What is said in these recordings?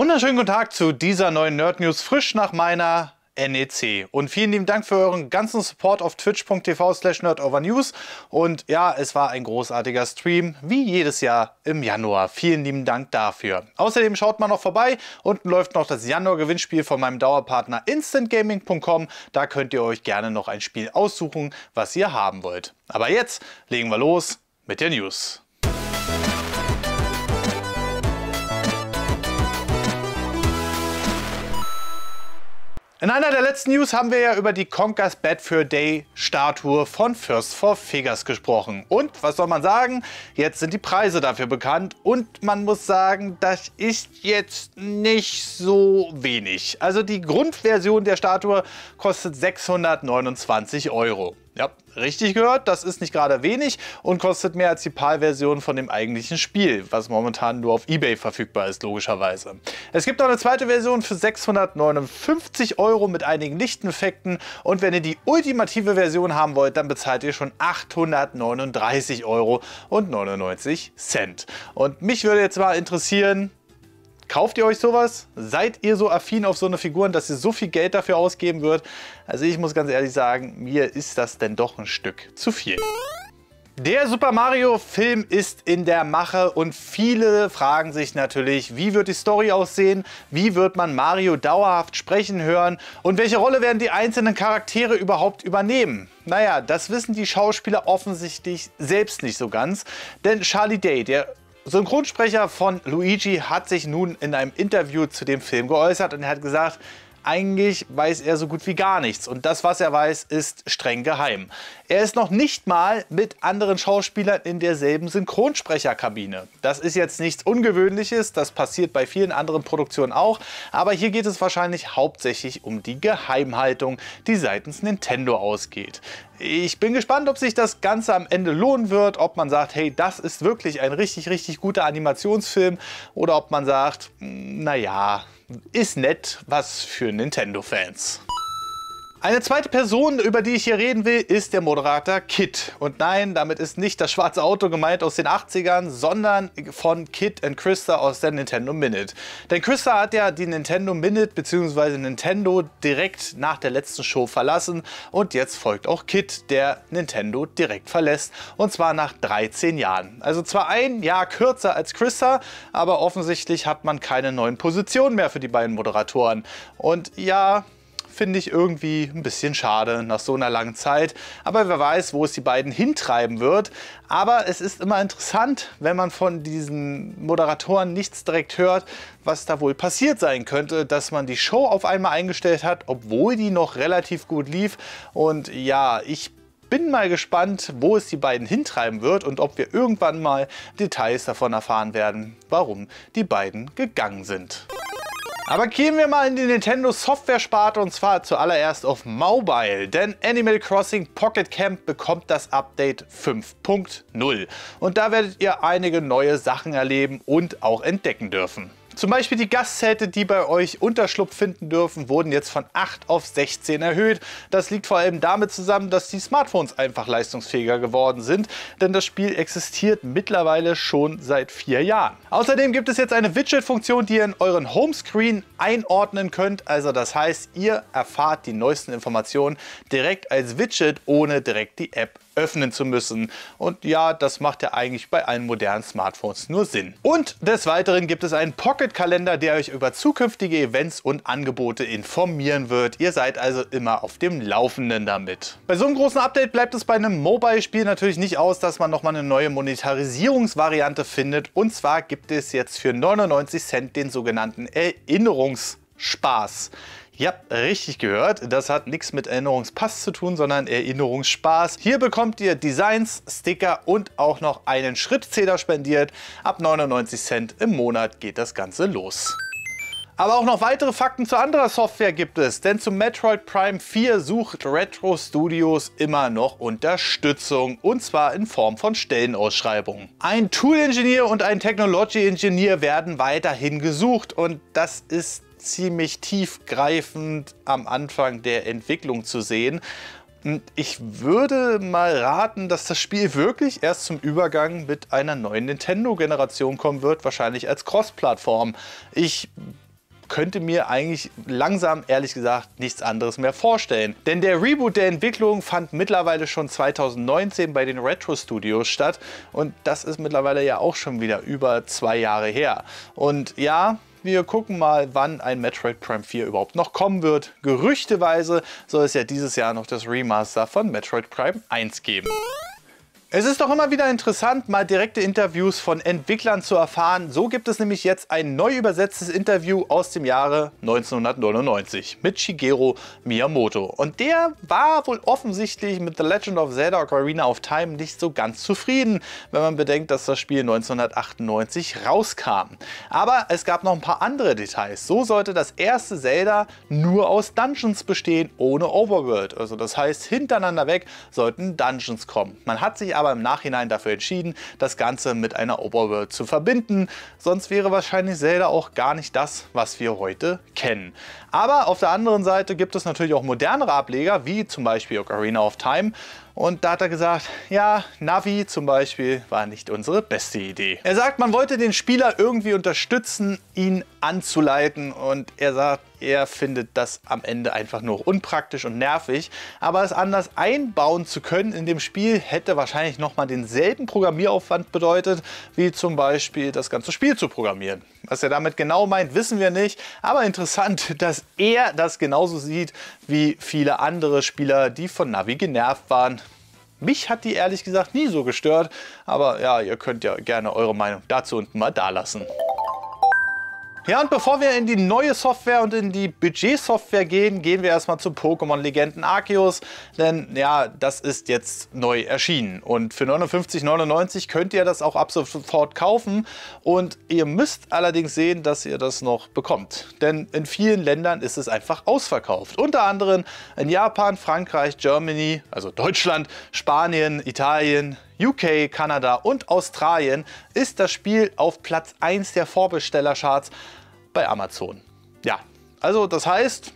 Wunderschönen guten Tag zu dieser neuen Nerd News frisch nach meiner NEC. Und vielen lieben Dank für euren ganzen Support auf twitch.tv slash nerdovernews. Und ja, es war ein großartiger Stream, wie jedes Jahr im Januar. Vielen lieben Dank dafür. Außerdem schaut mal noch vorbei. Unten läuft noch das Januar-Gewinnspiel von meinem Dauerpartner instantgaming.com. Da könnt ihr euch gerne noch ein Spiel aussuchen, was ihr haben wollt. Aber jetzt legen wir los mit der News. In einer der letzten News haben wir ja über die Conker's Bad Fur Day Statue von First for Figures gesprochen. Und was soll man sagen? Jetzt sind die Preise dafür bekannt und man muss sagen, das ist jetzt nicht so wenig. Also die Grundversion der Statue kostet 629 Euro. Ja, richtig gehört, das ist nicht gerade wenig und kostet mehr als die PAL-Version von dem eigentlichen Spiel, was momentan nur auf Ebay verfügbar ist, logischerweise. Es gibt noch eine zweite Version für 659 Euro mit einigen Lichteffekten und wenn ihr die ultimative Version haben wollt, dann bezahlt ihr schon 839 Euro und 99 Cent. Und mich würde jetzt mal interessieren, Kauft ihr euch sowas? Seid ihr so affin auf so eine Figuren, dass ihr so viel Geld dafür ausgeben würdet? Also ich muss ganz ehrlich sagen, mir ist das denn doch ein Stück zu viel. Der Super Mario Film ist in der Mache und viele fragen sich natürlich, wie wird die Story aussehen, wie wird man Mario dauerhaft sprechen hören und welche Rolle werden die einzelnen Charaktere überhaupt übernehmen. Naja, das wissen die Schauspieler offensichtlich selbst nicht so ganz, denn Charlie Day, der Synchronsprecher von Luigi hat sich nun in einem Interview zu dem Film geäußert und er hat gesagt, eigentlich weiß er so gut wie gar nichts und das, was er weiß, ist streng geheim. Er ist noch nicht mal mit anderen Schauspielern in derselben Synchronsprecherkabine. Das ist jetzt nichts Ungewöhnliches, das passiert bei vielen anderen Produktionen auch, aber hier geht es wahrscheinlich hauptsächlich um die Geheimhaltung, die seitens Nintendo ausgeht. Ich bin gespannt, ob sich das Ganze am Ende lohnen wird, ob man sagt, hey, das ist wirklich ein richtig, richtig guter Animationsfilm oder ob man sagt, hm, naja, ist nett was für Nintendo-Fans. Eine zweite Person, über die ich hier reden will, ist der Moderator Kit. Und nein, damit ist nicht das schwarze Auto gemeint aus den 80ern, sondern von Kit und Krista aus der Nintendo Minute. Denn Krista hat ja die Nintendo Minute bzw. Nintendo direkt nach der letzten Show verlassen und jetzt folgt auch Kit, der Nintendo direkt verlässt und zwar nach 13 Jahren. Also zwar ein Jahr kürzer als Krista, aber offensichtlich hat man keine neuen Positionen mehr für die beiden Moderatoren. Und ja, Finde ich irgendwie ein bisschen schade nach so einer langen Zeit. Aber wer weiß, wo es die beiden hintreiben wird. Aber es ist immer interessant, wenn man von diesen Moderatoren nichts direkt hört, was da wohl passiert sein könnte, dass man die Show auf einmal eingestellt hat, obwohl die noch relativ gut lief. Und ja, ich bin mal gespannt, wo es die beiden hintreiben wird und ob wir irgendwann mal Details davon erfahren werden, warum die beiden gegangen sind. Aber gehen wir mal in die Nintendo Software-Sparte und zwar zuallererst auf Mobile, denn Animal Crossing Pocket Camp bekommt das Update 5.0 und da werdet ihr einige neue Sachen erleben und auch entdecken dürfen. Zum Beispiel die Gastzelte, die bei euch Unterschlupf finden dürfen, wurden jetzt von 8 auf 16 erhöht. Das liegt vor allem damit zusammen, dass die Smartphones einfach leistungsfähiger geworden sind, denn das Spiel existiert mittlerweile schon seit vier Jahren. Außerdem gibt es jetzt eine Widget-Funktion, die ihr in euren Homescreen einordnen könnt. Also das heißt, ihr erfahrt die neuesten Informationen direkt als Widget, ohne direkt die App öffnen zu müssen. Und ja, das macht ja eigentlich bei allen modernen Smartphones nur Sinn. Und des Weiteren gibt es einen Pocket-Kalender, der euch über zukünftige Events und Angebote informieren wird. Ihr seid also immer auf dem Laufenden damit. Bei so einem großen Update bleibt es bei einem Mobile-Spiel natürlich nicht aus, dass man nochmal eine neue Monetarisierungsvariante findet. Und zwar gibt es jetzt für 99 Cent den sogenannten Erinnerungsspaß. Ja, richtig gehört. Das hat nichts mit Erinnerungspass zu tun, sondern Erinnerungsspaß. Hier bekommt ihr Designs, Sticker und auch noch einen Schrittzähler spendiert. Ab 99 Cent im Monat geht das Ganze los. Aber auch noch weitere Fakten zu anderer Software gibt es, denn zu Metroid Prime 4 sucht Retro Studios immer noch Unterstützung und zwar in Form von Stellenausschreibungen. Ein Tool-Engineer und ein Technology-Engineer werden weiterhin gesucht und das ist ziemlich tiefgreifend am Anfang der Entwicklung zu sehen. ich würde mal raten, dass das Spiel wirklich erst zum Übergang mit einer neuen Nintendo-Generation kommen wird, wahrscheinlich als Cross-Plattform. Ich könnte mir eigentlich langsam, ehrlich gesagt, nichts anderes mehr vorstellen. Denn der Reboot der Entwicklung fand mittlerweile schon 2019 bei den Retro Studios statt und das ist mittlerweile ja auch schon wieder über zwei Jahre her. Und ja, wir gucken mal, wann ein Metroid Prime 4 überhaupt noch kommen wird. Gerüchteweise soll es ja dieses Jahr noch das Remaster von Metroid Prime 1 geben. Es ist doch immer wieder interessant, mal direkte Interviews von Entwicklern zu erfahren. So gibt es nämlich jetzt ein neu übersetztes Interview aus dem Jahre 1999 mit Shigeru Miyamoto. Und der war wohl offensichtlich mit The Legend of Zelda Ocarina of Time nicht so ganz zufrieden, wenn man bedenkt, dass das Spiel 1998 rauskam. Aber es gab noch ein paar andere Details. So sollte das erste Zelda nur aus Dungeons bestehen, ohne Overworld. Also das heißt, hintereinander weg sollten Dungeons kommen. Man hat sich aber im Nachhinein dafür entschieden, das Ganze mit einer Oberworld zu verbinden. Sonst wäre wahrscheinlich Zelda auch gar nicht das, was wir heute kennen. Aber auf der anderen Seite gibt es natürlich auch modernere Ableger, wie zum Beispiel Ocarina of Time. Und da hat er gesagt, ja, Navi zum Beispiel war nicht unsere beste Idee. Er sagt, man wollte den Spieler irgendwie unterstützen, ihn anzuleiten. Und er sagt, er findet das am Ende einfach nur unpraktisch und nervig. Aber es anders einbauen zu können in dem Spiel, hätte wahrscheinlich nochmal denselben Programmieraufwand bedeutet, wie zum Beispiel das ganze Spiel zu programmieren. Was er damit genau meint, wissen wir nicht. Aber interessant, dass er das genauso sieht wie viele andere Spieler, die von Navi genervt waren. Mich hat die ehrlich gesagt nie so gestört, aber ja, ihr könnt ja gerne eure Meinung dazu unten mal dalassen. Ja, und bevor wir in die neue Software und in die Budget-Software gehen, gehen wir erstmal zu Pokémon Legenden Arceus, denn ja, das ist jetzt neu erschienen und für 59,99 könnt ihr das auch ab sofort kaufen und ihr müsst allerdings sehen, dass ihr das noch bekommt, denn in vielen Ländern ist es einfach ausverkauft. Unter anderem in Japan, Frankreich, Germany, also Deutschland, Spanien, Italien, UK, Kanada und Australien ist das Spiel auf Platz 1 der Vorbestellercharts bei Amazon. Ja, also das heißt,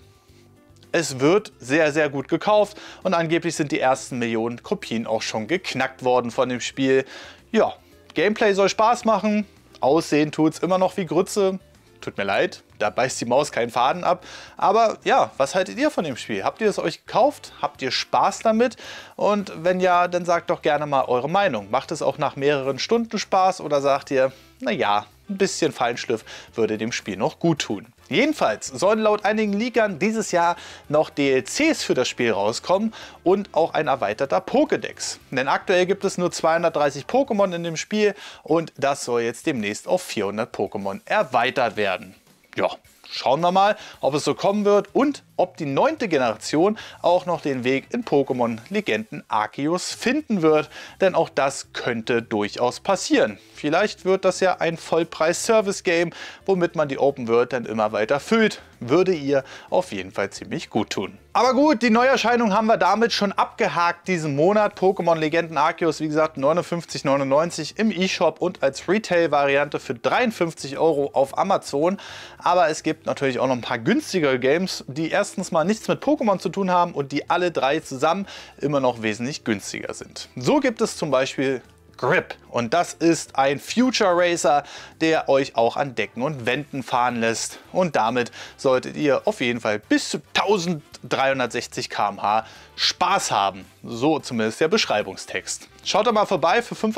es wird sehr, sehr gut gekauft und angeblich sind die ersten Millionen Kopien auch schon geknackt worden von dem Spiel. Ja, Gameplay soll Spaß machen, Aussehen tut es immer noch wie Grütze. Tut mir leid, da beißt die Maus keinen Faden ab. Aber ja, was haltet ihr von dem Spiel? Habt ihr es euch gekauft? Habt ihr Spaß damit? Und wenn ja, dann sagt doch gerne mal eure Meinung. Macht es auch nach mehreren Stunden Spaß oder sagt ihr, naja, ein bisschen Feinschliff würde dem Spiel noch gut tun. Jedenfalls sollen laut einigen Leakern dieses Jahr noch DLCs für das Spiel rauskommen und auch ein erweiterter Pokédex. Denn aktuell gibt es nur 230 Pokémon in dem Spiel und das soll jetzt demnächst auf 400 Pokémon erweitert werden. Ja, schauen wir mal, ob es so kommen wird und ob die neunte Generation auch noch den Weg in Pokémon-Legenden Arceus finden wird, denn auch das könnte durchaus passieren. Vielleicht wird das ja ein Vollpreis-Service-Game, womit man die Open World dann immer weiter füllt, würde ihr auf jeden Fall ziemlich gut tun. Aber gut, die Neuerscheinung haben wir damit schon abgehakt diesen Monat. Pokémon Legenden Arceus, wie gesagt, 59,99 im eShop und als Retail-Variante für 53 Euro auf Amazon. Aber es gibt natürlich auch noch ein paar günstigere Games, die erst erstens mal nichts mit Pokémon zu tun haben und die alle drei zusammen immer noch wesentlich günstiger sind. So gibt es zum Beispiel Grip. Und das ist ein Future Racer, der euch auch an Decken und Wänden fahren lässt. Und damit solltet ihr auf jeden Fall bis zu 1360 km/h Spaß haben. So zumindest der Beschreibungstext. Schaut da mal vorbei, für 5,99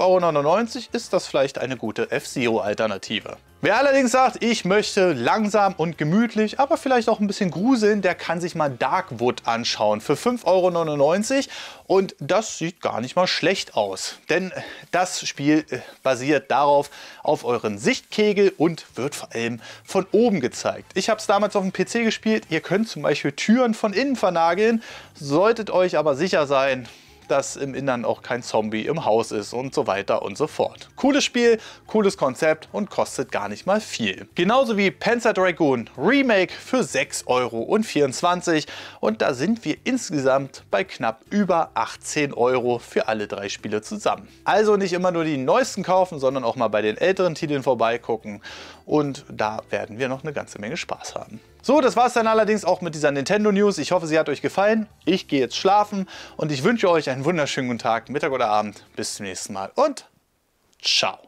Euro ist das vielleicht eine gute F-Zero-Alternative. Wer allerdings sagt, ich möchte langsam und gemütlich, aber vielleicht auch ein bisschen gruseln, der kann sich mal Darkwood anschauen für 5,99 Euro. Und das sieht gar nicht mal schlecht aus, denn das Spiel Spiel äh, basiert darauf auf euren Sichtkegel und wird vor allem von oben gezeigt. Ich habe es damals auf dem PC gespielt. Ihr könnt zum Beispiel Türen von innen vernageln, solltet euch aber sicher sein, dass im Innern auch kein Zombie im Haus ist und so weiter und so fort. Cooles Spiel, cooles Konzept und kostet gar nicht mal viel. Genauso wie Panzer Dragoon Remake für 6,24 Euro und da sind wir insgesamt bei knapp über 18 Euro für alle drei Spiele zusammen. Also nicht immer nur die neuesten kaufen, sondern auch mal bei den älteren Titeln vorbeigucken und da werden wir noch eine ganze Menge Spaß haben. So, das war es dann allerdings auch mit dieser Nintendo News. Ich hoffe, sie hat euch gefallen. Ich gehe jetzt schlafen und ich wünsche euch einen wunderschönen guten Tag, Mittag oder Abend. Bis zum nächsten Mal und ciao.